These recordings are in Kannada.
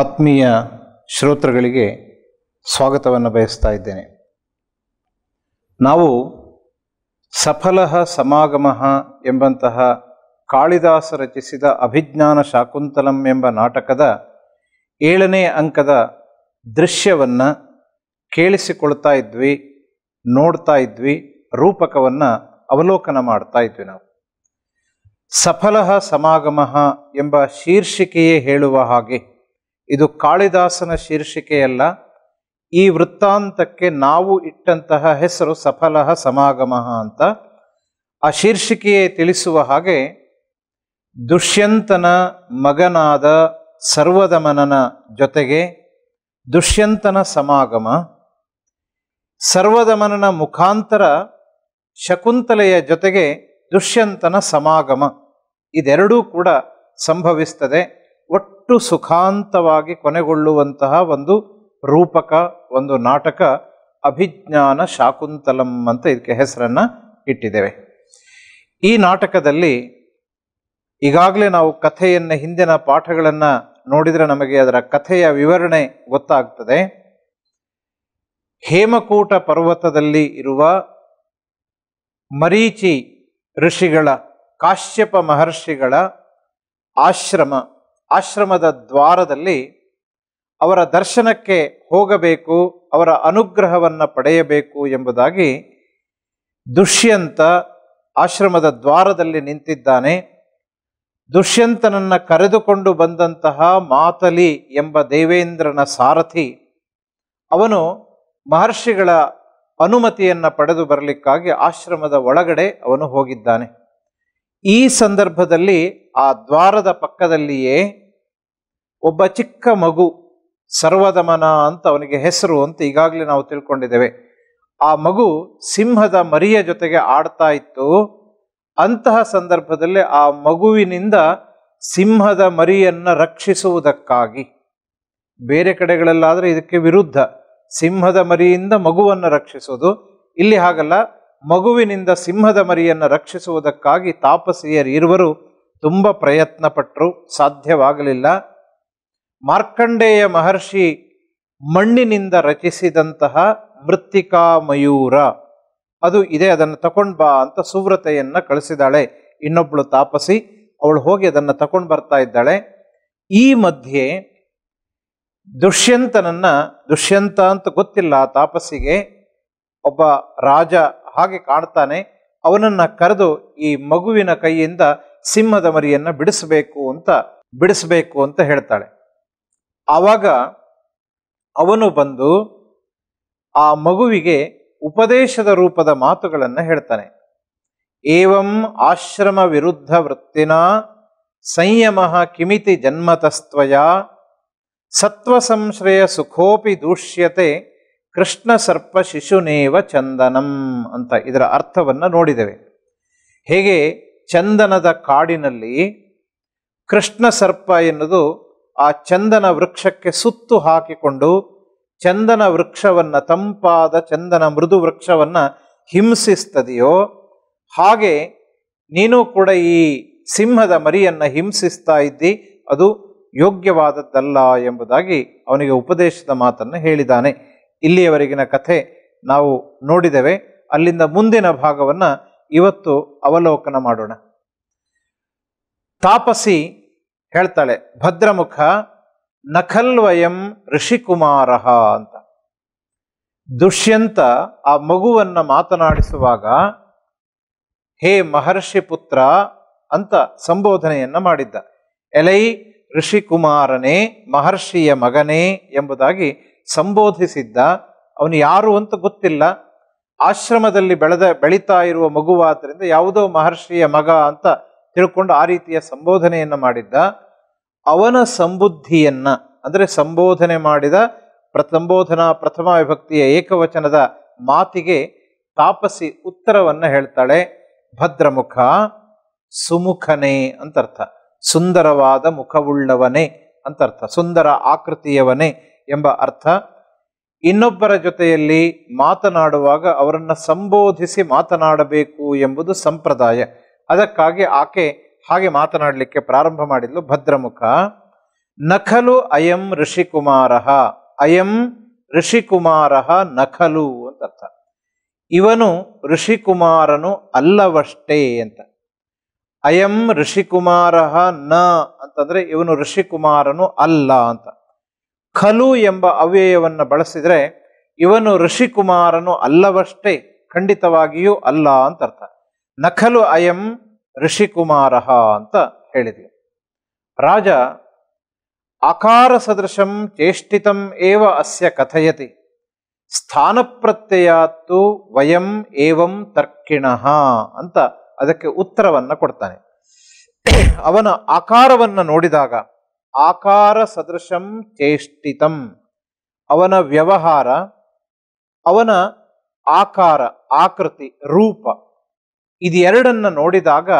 ಆತ್ಮೀಯ ಶ್ರೋತೃಗಳಿಗೆ ಸ್ವಾಗತವನ್ನು ಬಯಸ್ತಾ ಇದ್ದೇನೆ ನಾವು ಸಫಲ ಸಮಾಗಮ ಎಂಬಂತಹ ಕಾಳಿದಾಸ ರಚಿಸಿದ ಅಭಿಜ್ಞಾನ ಶಾಕುಂತಲಂ ಎಂಬ ನಾಟಕದ ಏಳನೇ ಅಂಕದ ದೃಶ್ಯವನ್ನು ಕೇಳಿಸಿಕೊಳ್ತಾ ಇದ್ವಿ ನೋಡ್ತಾ ಇದ್ವಿ ರೂಪಕವನ್ನು ಅವಲೋಕನ ಮಾಡ್ತಾ ಇದ್ವಿ ನಾವು ಸಫಲ ಸಮಾಗಮ ಎಂಬ ಶೀರ್ಷಿಕೆಯೇ ಹೇಳುವ ಹಾಗೆ ಇದು ಕಾಳಿದಾಸನ ಶೀರ್ಷಿಕೆಯಲ್ಲ ಈ ವೃತ್ತಾಂತಕ್ಕೆ ನಾವು ಇಟ್ಟಂತಹ ಹೆಸರು ಸಫಲ ಸಮಾಗಮ ಅಂತ ಆ ಶೀರ್ಷಿಕೆಯೇ ತಿಳಿಸುವ ಹಾಗೆ ದುಷ್ಯಂತನ ಮಗನಾದ ಸರ್ವದಮನನ ಜೊತೆಗೆ ದುಷ್ಯಂತನ ಸಮಾಗಮ ಸರ್ವದಮನನ ಮುಖಾಂತರ ಶಕುಂತಲೆಯ ಜೊತೆಗೆ ದುಷ್ಯಂತನ ಸಮಾಗಮ ಇದೆರಡೂ ಕೂಡ ಸಂಭವಿಸ್ತದೆ ಎಷ್ಟು ಸುಖಾಂತವಾಗಿ ಕೊನೆಗೊಳ್ಳುವಂತಹ ಒಂದು ರೂಪಕ ಒಂದು ನಾಟಕ ಅಭಿಜ್ಞಾನ ಶಾಕುಂತಲಂ ಅಂತ ಇದಕ್ಕೆ ಹೆಸರನ್ನು ಇಟ್ಟಿದ್ದೇವೆ ಈ ನಾಟಕದಲ್ಲಿ ಈಗಾಗಲೇ ನಾವು ಕಥೆಯನ್ನು ಹಿಂದಿನ ಪಾಠಗಳನ್ನು ನೋಡಿದರೆ ನಮಗೆ ಅದರ ಕಥೆಯ ವಿವರಣೆ ಗೊತ್ತಾಗ್ತದೆ ಹೇಮಕೂಟ ಪರ್ವತದಲ್ಲಿ ಇರುವ ಮರೀಚಿ ಋಷಿಗಳ ಕಾಶ್ಯಪ ಮಹರ್ಷಿಗಳ ಆಶ್ರಮ ಆಶ್ರಮದ ದ್ವಾರದಲ್ಲಿ ಅವರ ದರ್ಶನಕ್ಕೆ ಹೋಗಬೇಕು ಅವರ ಅನುಗ್ರಹವನ್ನು ಪಡೆಯಬೇಕು ಎಂಬುದಾಗಿ ದುಷ್ಯಂತ ಆಶ್ರಮದ ದ್ವಾರದಲ್ಲಿ ನಿಂತಿದ್ದಾನೆ ದುಷ್ಯಂತನನ್ನು ಕರೆದುಕೊಂಡು ಬಂದಂತಹ ಮಾತಲಿ ಎಂಬ ದೇವೇಂದ್ರನ ಸಾರಥಿ ಅವನು ಮಹರ್ಷಿಗಳ ಅನುಮತಿಯನ್ನು ಪಡೆದು ಬರಲಿಕ್ಕಾಗಿ ಆಶ್ರಮದ ಒಳಗಡೆ ಅವನು ಹೋಗಿದ್ದಾನೆ ಈ ಸಂದರ್ಭದಲ್ಲಿ ಆ ದ್ವಾರದ ಪಕ್ಕದಲ್ಲಿಯೇ ಒಬ್ಬ ಚಿಕ್ಕ ಮಗು ಸರ್ವದಮನ ಅಂತ ಅವನಿಗೆ ಹೆಸರು ಅಂತ ಈಗಾಗಲೇ ನಾವು ತಿಳ್ಕೊಂಡಿದ್ದೇವೆ ಆ ಮಗು ಸಿಂಹದ ಮರಿಯ ಜೊತೆಗೆ ಆಡ್ತಾ ಇತ್ತು ಅಂತಹ ಸಂದರ್ಭದಲ್ಲಿ ಆ ಮಗುವಿನಿಂದ ಸಿಂಹದ ಮರಿಯನ್ನು ರಕ್ಷಿಸುವುದಕ್ಕಾಗಿ ಬೇರೆ ಕಡೆಗಳಲ್ಲಾದರೆ ಇದಕ್ಕೆ ವಿರುದ್ಧ ಸಿಂಹದ ಮರಿಯಿಂದ ಮಗುವನ್ನು ರಕ್ಷಿಸೋದು ಇಲ್ಲಿ ಹಾಗಲ್ಲ ಮಗುವಿನಿಂದ ಸಿಂಹದ ಮರಿಯನ್ನು ರಕ್ಷಿಸುವುದಕ್ಕಾಗಿ ಇರುವರು ತುಂಬ ಪ್ರಯತ್ನ ಪಟ್ಟರು ಸಾಧ್ಯವಾಗಲಿಲ್ಲ ಮಾರ್ಕಂಡೇಯ ಮಹರ್ಷಿ ಮಣ್ಣಿನಿಂದ ರಚಿಸಿದಂತಹ ಮೃತ್ತಿಕಾ ಮಯೂರ ಅದು ಇದೆ ಅದನ್ನು ತಗೊಂಡು ಬಾ ಅಂತ ಸುವ್ರತೆಯನ್ನು ಕಳಿಸಿದಾಳೆ ಇನ್ನೊಬ್ಬಳು ತಾಪಸಿ ಅವಳು ಹೋಗಿ ಅದನ್ನು ತಗೊಂಡು ಬರ್ತಾ ಇದ್ದಾಳೆ ಈ ಮಧ್ಯೆ ದುಷ್ಯಂತನನ್ನ ದುಷ್ಯಂತ ಅಂತ ಗೊತ್ತಿಲ್ಲ ಆ ತಾಪಸಿಗೆ ಒಬ್ಬ ರಾಜ ಹಾಗೆ ಕಾಣ್ತಾನೆ ಅವನನ್ನು ಕರೆದು ಈ ಮಗುವಿನ ಕೈಯಿಂದ ಸಿಂಹದ ಮರಿಯನ್ನು ಬಿಡಿಸಬೇಕು ಅಂತ ಬಿಡಿಸಬೇಕು ಅಂತ ಹೇಳ್ತಾಳೆ ಆವಾಗ ಅವನು ಬಂದು ಆ ಮಗುವಿಗೆ ಉಪದೇಶದ ರೂಪದ ಮಾತುಗಳನ್ನು ಹೇಳ್ತಾನೆ ಏವಂ ಆಶ್ರಮ ವಿರುದ್ಧ ವೃತ್ತಿನ ಸಂಯಮ ಕಿಮಿತಿ ಜನ್ಮತಸ್ತ್ವಯ ಸತ್ವ ಸಂಶ್ರಯ ಸುಖೋಪಿ ದೂಷ್ಯತೆ ಕೃಷ್ಣ ಸರ್ಪ ಶಿಶುನೇವ ಚಂದನಂ ಅಂತ ಇದರ ಅರ್ಥವನ್ನು ನೋಡಿದ್ದೇವೆ ಹೇಗೆ ಚಂದನದ ಕಾಡಿನಲ್ಲಿ ಕೃಷ್ಣ ಸರ್ಪ ಎನ್ನುವುದು ಆ ಚಂದನ ವೃಕ್ಷಕ್ಕೆ ಸುತ್ತು ಹಾಕಿಕೊಂಡು ಚಂದನ ವೃಕ್ಷವನ್ನು ತಂಪಾದ ಚಂದನ ಮೃದು ವೃಕ್ಷವನ್ನು ಹಿಂಸಿಸ್ತದೆಯೋ ಹಾಗೆ ನೀನು ಕೂಡ ಈ ಸಿಂಹದ ಮರಿಯನ್ನು ಹಿಂಸಿಸ್ತಾ ಇದ್ದಿ ಅದು ಯೋಗ್ಯವಾದದ್ದಲ್ಲ ಎಂಬುದಾಗಿ ಅವನಿಗೆ ಉಪದೇಶದ ಮಾತನ್ನು ಹೇಳಿದ್ದಾನೆ ಇಲ್ಲಿಯವರೆಗಿನ ಕಥೆ ನಾವು ನೋಡಿದ್ದೇವೆ ಅಲ್ಲಿಂದ ಮುಂದಿನ ಭಾಗವನ್ನು ಇವತ್ತು ಅವಲೋಕನ ಮಾಡೋಣ ತಾಪಸಿ ಹೇಳ್ತಾಳೆ ಭದ್ರಮುಖ ನಖಲ್ವಯಂ ಋಷಿಕುಮಾರ ಅಂತ ದುಷ್ಯಂತ ಆ ಮಗುವನ್ನ ಮಾತನಾಡಿಸುವಾಗ ಹೇ ಮಹರ್ಷಿ ಪುತ್ರ ಅಂತ ಸಂಬೋಧನೆಯನ್ನ ಮಾಡಿದ್ದ ಎಲೈ ಋಷಿಕುಮಾರನೇ ಮಹರ್ಷಿಯ ಮಗನೇ ಎಂಬುದಾಗಿ ಸಂಬೋಧಿಸಿದ್ದ ಅವನು ಯಾರು ಅಂತ ಗೊತ್ತಿಲ್ಲ ಆಶ್ರಮದಲ್ಲಿ ಬೆಳೆದ ಬೆಳೀತಾ ಇರುವ ಮಗುವಾದ್ರಿಂದ ಯಾವುದೋ ಮಹರ್ಷಿಯ ಮಗ ಅಂತ ತಿಳ್ಕೊಂಡು ಆ ರೀತಿಯ ಸಂಬೋಧನೆಯನ್ನು ಮಾಡಿದ್ದ ಅವನ ಸಂಬುದ್ಧಿಯನ್ನು ಅಂದರೆ ಸಂಬೋಧನೆ ಮಾಡಿದ ಸಂಬೋಧನಾ ಪ್ರಥಮ ವಿಭಕ್ತಿಯ ಏಕವಚನದ ಮಾತಿಗೆ ತಾಪಸಿ ಉತ್ತರವನ್ನು ಹೇಳ್ತಾಳೆ ಭದ್ರಮುಖ ಸುಮುಖನೇ ಅಂತರ್ಥ ಸುಂದರವಾದ ಮುಖವುಳ್ಳವನೇ ಅಂತರ್ಥ ಸುಂದರ ಆಕೃತಿಯವನೇ ಎಂಬ ಅರ್ಥ ಇನ್ನೊಬ್ಬರ ಜೊತೆಯಲ್ಲಿ ಮಾತನಾಡುವಾಗ ಅವರನ್ನು ಸಂಬೋಧಿಸಿ ಮಾತನಾಡಬೇಕು ಎಂಬುದು ಸಂಪ್ರದಾಯ ಅದಕ್ಕಾಗಿ ಆಕೆ ಹಾಗೆ ಮಾತನಾಡಲಿಕ್ಕೆ ಪ್ರಾರಂಭ ಮಾಡಿದ್ಲು ಭದ್ರಮುಖ ನಖಲು ಅಯಂ ಋಷಿಕುಮಾರ ಅಯಂ ಋಷಿಕುಮಾರ ನಖಲು ಅಂತ ಅರ್ಥ ಇವನು ಋಷಿಕುಮಾರನು ಅಲ್ಲವಷ್ಟೇ ಅಂತ ಅಯಂ ಋಷಿಕುಮಾರ ನ ಅಂತಂದ್ರೆ ಇವನು ಋಷಿಕುಮಾರನು ಅಲ್ಲ ಅಂತ ಖಲು ಎಂಬ ಅವ್ಯಯವನ್ನು ಬಳಸಿದರೆ ಇವನು ಋಷಿಕುಮಾರನು ಅಲ್ಲವಷ್ಟೇ ಖಂಡಿತವಾಗಿಯೂ ಅಲ್ಲ ಅಂತ ಅರ್ಥ ನಖಲು ಅಯಂ ಋಷಿಕುಮಾರ ಅಂತ ಹೇಳಿದ್ವಿ ರಾಜ ಆಕಾರ ಸದೃಶಂ ಚೇಷ್ಟಿತಂ ಏವ ಅಸ್ಯ ಕಥಯತಿ ಪ್ರತ್ಯಯಾತ್ತು ವಯಂ ಏವಂ ತರ್ಕಿಣಃ ಅಂತ ಅದಕ್ಕೆ ಉತ್ತರವನ್ನು ಕೊಡ್ತಾನೆ ಅವನ ಆಕಾರವನ್ನು ನೋಡಿದಾಗ ಆಕಾರ ಸದೃಶಂ ಚೇಷ್ಟಿತಂ ಅವನ ವ್ಯವಹಾರ ಅವನ ಆಕಾರ ಆಕೃತಿ ರೂಪ ಇದು ನೋಡಿದಾಗ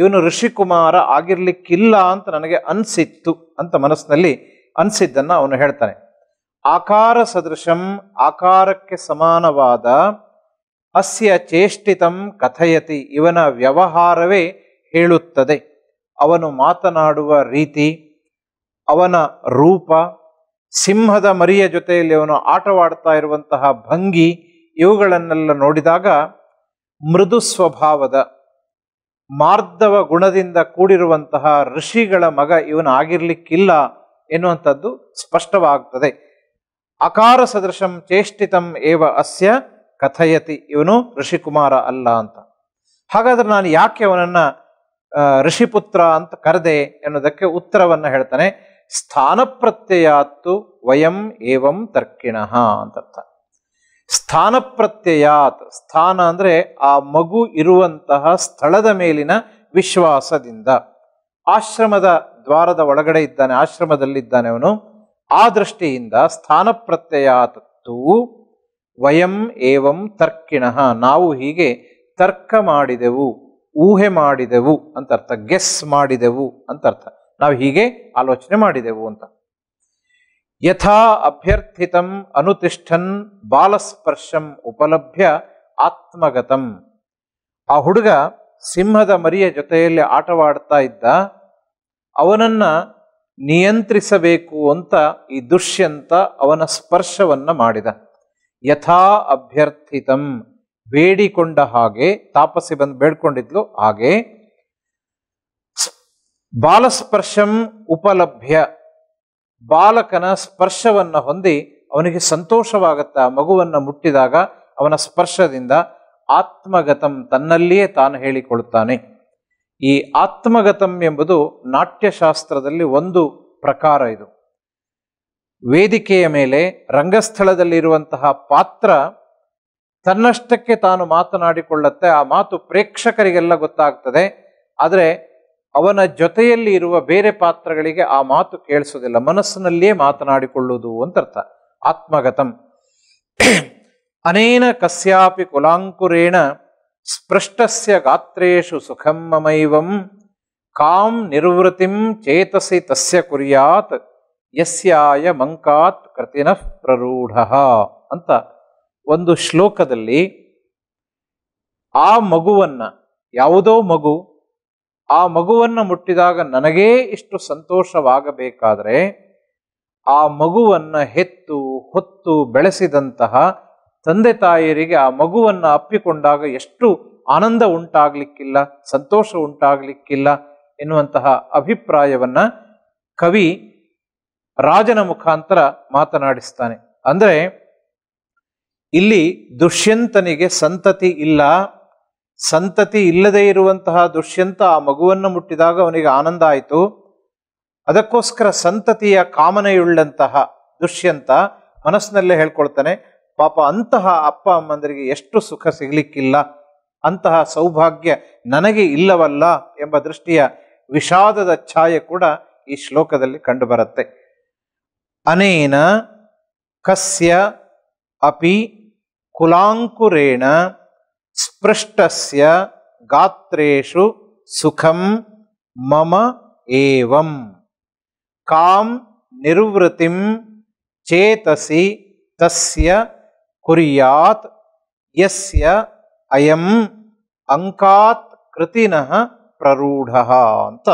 ಇವನು ಋಷಿಕುಮಾರ ಆಗಿರ್ಲಿಕ್ಕಿಲ್ಲ ಅಂತ ನನಗೆ ಅನಿಸಿತ್ತು ಅಂತ ಮನಸ್ಸಿನಲ್ಲಿ ಅನಿಸಿದ್ದನ್ನು ಅವನು ಹೇಳ್ತಾನೆ ಆಕಾರ ಸದೃಶಂ ಆಕಾರಕ್ಕೆ ಸಮಾನವಾದ ಅಸ್ಯ ಚೇಷ್ಟಿತಂ ಕಥಯತಿ ಇವನ ವ್ಯವಹಾರವೇ ಹೇಳುತ್ತದೆ ಅವನು ಮಾತನಾಡುವ ರೀತಿ ಅವನ ರೂಪ ಸಿಂಹದ ಮರಿಯ ಜೊತೆಯಲ್ಲಿ ಅವನು ಆಟವಾಡ್ತಾ ಇರುವಂತಹ ಭಂಗಿ ಇವುಗಳನ್ನೆಲ್ಲ ನೋಡಿದಾಗ ಮೃದು ಸ್ವಭಾವದ ಮಾರ್ಧವ ಗುಣದಿಂದ ಕೂಡಿರುವಂತಹ ಋಷಿಗಳ ಮಗ ಇವನು ಆಗಿರ್ಲಿಕ್ಕಿಲ್ಲ ಎನ್ನುವಂಥದ್ದು ಸ್ಪಷ್ಟವಾಗ್ತದೆ ಅಕಾರ ಸದೃಶಂ ಚೇಷ್ಟಿತಂ ಏವ ಅಸ್ಯ ಕಥಯತಿ ಇವನು ಋಷಿಕುಮಾರ ಅಲ್ಲ ಅಂತ ಹಾಗಾದ್ರೆ ನಾನು ಯಾಕೆ ಅವನನ್ನು ಋಷಿಪುತ್ರ ಅಂತ ಕರೆದೆ ಎನ್ನುವುದಕ್ಕೆ ಉತ್ತರವನ್ನು ಹೇಳ್ತಾನೆ ಸ್ಥಾನ ಪ್ರತ್ಯಯಾತ್ತು ವಯಂ ಏವಂ ತರ್ಕಿಣಃ ಅಂತರ್ಥ ಸ್ಥಾನ ಪ್ರತ್ಯಯಾತ್ ಸ್ಥಾನ ಅಂದರೆ ಆ ಮಗು ಇರುವಂತಹ ಸ್ಥಳದ ಮೇಲಿನ ವಿಶ್ವಾಸದಿಂದ ಆಶ್ರಮದ ದ್ವಾರದ ಒಳಗಡೆ ಇದ್ದಾನೆ ಆಶ್ರಮದಲ್ಲಿದ್ದಾನೆ ಅವನು ಆ ದೃಷ್ಟಿಯಿಂದ ಸ್ಥಾನ ವಯಂ ಏವಂ ತರ್ಕಿಣಃ ನಾವು ಹೀಗೆ ತರ್ಕ ಮಾಡಿದೆವು ಊಹೆ ಮಾಡಿದೆವು ಅಂತ ಅರ್ಥ ಗೆಸ್ ಮಾಡಿದೆವು ಅಂತ ಅರ್ಥ ನಾವು ಹೀಗೆ ಆಲೋಚನೆ ಮಾಡಿದೆವು ಅಂತ ಯಥಾ ಅಭ್ಯರ್ಥಿತಂ ಅನುತಿಷ್ಠನ್ ಬಾಲಸ್ಪರ್ಶಂ ಉಪಲಭ್ಯ ಆತ್ಮಗತಂ ಆ ಹುಡುಗ ಸಿಂಹದ ಮರಿಯ ಜೊತೆಯಲ್ಲಿ ಆಟವಾಡ್ತಾ ಇದ್ದ ಅವನನ್ನ ನಿಯಂತ್ರಿಸಬೇಕು ಅಂತ ಈ ದುಷ್ಯಂತ ಅವನ ಸ್ಪರ್ಶವನ್ನ ಮಾಡಿದ ಯಥಾ ಅಭ್ಯರ್ಥಿತಂ ಬೇಡಿಕೊಂಡ ಹಾಗೆ ತಾಪಸಿ ಬಂದು ಬೇಡ್ಕೊಂಡಿದ್ಲು ಹಾಗೆ ಬಾಲಸ್ಪರ್ಶಂ ಉಪಲಭ್ಯ ಬಾಲಕನ ಸ್ಪರ್ಶವನ್ನು ಹೊಂದಿ ಅವನಿಗೆ ಆ ಮಗುವನ್ನು ಮುಟ್ಟಿದಾಗ ಅವನ ಸ್ಪರ್ಶದಿಂದ ಆತ್ಮಗತಂ ತನ್ನಲ್ಲಿಯೇ ತಾನು ಹೇಳಿಕೊಳ್ಳುತ್ತಾನೆ ಈ ಆತ್ಮಗತಂ ಎಂಬುದು ನಾಟ್ಯಶಾಸ್ತ್ರದಲ್ಲಿ ಒಂದು ಪ್ರಕಾರ ಇದು ವೇದಿಕೆಯ ಮೇಲೆ ರಂಗಸ್ಥಳದಲ್ಲಿರುವಂತಹ ಪಾತ್ರ ತನ್ನಷ್ಟಕ್ಕೆ ತಾನು ಮಾತನಾಡಿಕೊಳ್ಳುತ್ತೆ ಆ ಮಾತು ಪ್ರೇಕ್ಷಕರಿಗೆಲ್ಲ ಗೊತ್ತಾಗ್ತದೆ ಆದರೆ ಅವನ ಜೊತೆಯಲ್ಲಿ ಇರುವ ಬೇರೆ ಪಾತ್ರಗಳಿಗೆ ಆ ಮಾತು ಕೇಳಿಸೋದಿಲ್ಲ ಮನಸ್ಸಿನಲ್ಲಿಯೇ ಮಾತನಾಡಿಕೊಳ್ಳುವುದು ಅಂತ ಅರ್ಥ ಆತ್ಮಗತಂ ಅನೇನ ಕಸ್ಯಾಪಿ ಕುಲಾಂಕುರೇಣ ಸ್ಪೃಷ್ಟಸ್ಯ ಗಾತ್ರೇಷು ಸುಖಂ ಮಮೈವಂ ಕಾಂ ನಿರ್ವೃತಿಂ ಚೇತಸಿ ತಸ್ಯ ಕುರ್ಯಾತ್ ಯಸ್ಯಾಯ ಮಂಕಾತ್ ಕೃತಿನಃ ಪ್ರರೂಢ ಅಂತ ಒಂದು ಶ್ಲೋಕದಲ್ಲಿ ಆ ಮಗುವನ್ನು ಯಾವುದೋ ಮಗು ಆ ಮಗುವನ್ನು ಮುಟ್ಟಿದಾಗ ನನಗೇ ಇಷ್ಟು ಸಂತೋಷವಾಗಬೇಕಾದರೆ ಆ ಮಗುವನ್ನು ಹೆತ್ತು ಹೊತ್ತು ಬೆಳೆಸಿದಂತಹ ತಂದೆ ತಾಯಿಯರಿಗೆ ಆ ಮಗುವನ್ನು ಅಪ್ಪಿಕೊಂಡಾಗ ಎಷ್ಟು ಆನಂದ ಉಂಟಾಗಲಿಕ್ಕಿಲ್ಲ ಸಂತೋಷ ಉಂಟಾಗಲಿಕ್ಕಿಲ್ಲ ಎನ್ನುವಂತಹ ಅಭಿಪ್ರಾಯವನ್ನು ಕವಿ ರಾಜನ ಮುಖಾಂತರ ಮಾತನಾಡಿಸ್ತಾನೆ ಅಂದರೆ ಇಲ್ಲಿ ದುಷ್ಯಂತನಿಗೆ ಸಂತತಿ ಇಲ್ಲ ಸಂತತಿ ಇಲ್ಲದೆ ಇರುವಂತಹ ದುಷ್ಯಂತ ಆ ಮಗುವನ್ನು ಮುಟ್ಟಿದಾಗ ಅವನಿಗೆ ಆನಂದ ಆಯಿತು ಅದಕ್ಕೋಸ್ಕರ ಸಂತತಿಯ ಕಾಮನೆಯುಳ್ಳಂತಹ ದುಷ್ಯಂತ ಮನಸ್ಸಿನಲ್ಲೇ ಹೇಳ್ಕೊಳ್ತಾನೆ ಪಾಪ ಅಂತಹ ಅಪ್ಪ ಅಮ್ಮಂದರಿಗೆ ಎಷ್ಟು ಸುಖ ಸಿಗಲಿಕ್ಕಿಲ್ಲ ಅಂತಹ ಸೌಭಾಗ್ಯ ನನಗೆ ಇಲ್ಲವಲ್ಲ ಎಂಬ ದೃಷ್ಟಿಯ ವಿಷಾದದ ಛಾಯೆ ಕೂಡ ಈ ಶ್ಲೋಕದಲ್ಲಿ ಕಂಡುಬರುತ್ತೆ ಅನೇನ ಕಸ್ಯ ಅಪಿ ಕುಲಾಂಕುರೇಣ ஸ்பிருஷ்டஸ்ய காத்திரேஷு சுகம் மம ஏவம் காம் நிர்வத்திம் சேதசி தஸ்ய குறியாத் எஸ்ய அயம் ಅಂಕಾತ್ ಕೃತಿನಃ ಪ್ರರೂಢ ಅಂತ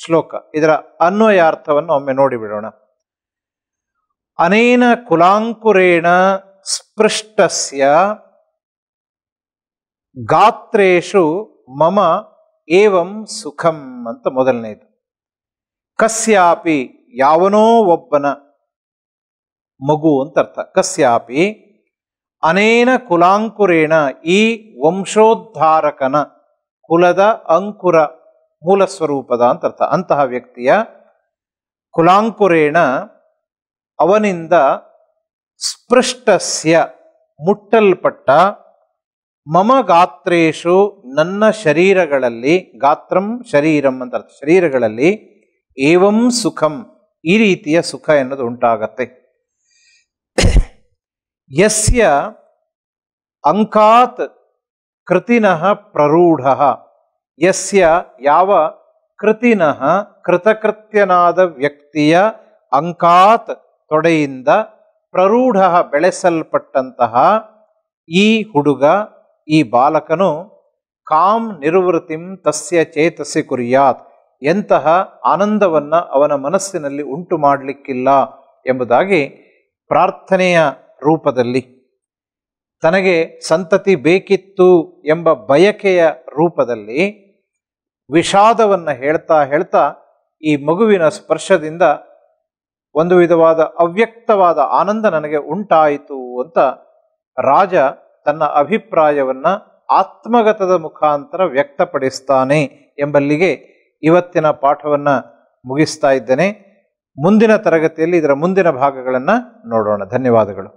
ಶ್ಲೋಕ ಇದರ ಅನ್ವಯಾರ್ಥವನ್ನು ಒಮ್ಮೆ ನೋಡಿಬಿಡೋಣ ಅನೇನ ಕುಲಾಂಕುರೇಣ ಸ್ಪೃಷ್ಟಸ್ಯ ಗಾತ್ರೇಶು ಮಮ ಏವಂ ಸುಖಂ ಅಂತ ಮೊದಲನೇದು ಕಸ್ಯಾಪಿ ಯಾವನೋ ಒಬ್ಬನ ಮಗು ಅಂತ ಅರ್ಥ ಕಸ್ಯಾಪಿ ಅನೇನ ಕುಲಾಂಕುರೇಣ ಈ ವಂಶೋದ್ಧಾರಕನ ಕುಲದ ಅಂಕುರ ಮೂಲ ಸ್ವರೂಪದ ಅಂತ ಅರ್ಥ ಅಂತಹ ವ್ಯಕ್ತಿಯ ಕುಲಾಂಕುರೇಣ ಅವನಿಂದ ಸ್ಪೃಷ್ಟಸ್ಯ ಮುಟ್ಟಲ್ಪಟ್ಟ ಮಮ ಗಾತ್ರೇಶು ನನ್ನ ಶರೀರಗಳಲ್ಲಿ ಗಾತ್ರಂ ಶರೀರಂ ಅಂತ ಅರ್ಥ ಶರೀರಗಳಲ್ಲಿ ಏವಂ ಸುಖಂ ಈ ರೀತಿಯ ಸುಖ ಎನ್ನುವುದು ಉಂಟಾಗತ್ತೆ ಯಸ್ಯ ಅಂಕಾತ್ ಕೃತಿನಃ ಪ್ರರೂಢ ಯಸ್ಯ ಯಾವ ಕೃತಿನಃ ಕೃತಕೃತ್ಯನಾದ ವ್ಯಕ್ತಿಯ ಅಂಕಾತ್ ತೊಡೆಯಿಂದ ಪ್ರರೂಢ ಬೆಳೆಸಲ್ಪಟ್ಟಂತಹ ಈ ಹುಡುಗ ಈ ಬಾಲಕನು ಕಾಮ್ ನಿರ್ವೃತ್ತಿಂ ತಸ್ಯ ಚೇತಸ್ಸಿ ಕುರಿಯಾತ್ ಎಂತಹ ಆನಂದವನ್ನು ಅವನ ಮನಸ್ಸಿನಲ್ಲಿ ಉಂಟು ಮಾಡಲಿಕ್ಕಿಲ್ಲ ಎಂಬುದಾಗಿ ಪ್ರಾರ್ಥನೆಯ ರೂಪದಲ್ಲಿ ತನಗೆ ಸಂತತಿ ಬೇಕಿತ್ತು ಎಂಬ ಬಯಕೆಯ ರೂಪದಲ್ಲಿ ವಿಷಾದವನ್ನು ಹೇಳ್ತಾ ಹೇಳ್ತಾ ಈ ಮಗುವಿನ ಸ್ಪರ್ಶದಿಂದ ಒಂದು ವಿಧವಾದ ಅವ್ಯಕ್ತವಾದ ಆನಂದ ನನಗೆ ಉಂಟಾಯಿತು ಅಂತ ರಾಜ ತನ್ನ ಅಭಿಪ್ರಾಯವನ್ನ ಆತ್ಮಗತದ ಮುಖಾಂತರ ವ್ಯಕ್ತಪಡಿಸ್ತಾನೆ ಎಂಬಲ್ಲಿಗೆ ಇವತ್ತಿನ ಪಾಠವನ್ನು ಮುಗಿಸ್ತಾ ಇದ್ದೇನೆ ಮುಂದಿನ ತರಗತಿಯಲ್ಲಿ ಇದರ ಮುಂದಿನ ಭಾಗಗಳನ್ನು ನೋಡೋಣ ಧನ್ಯವಾದಗಳು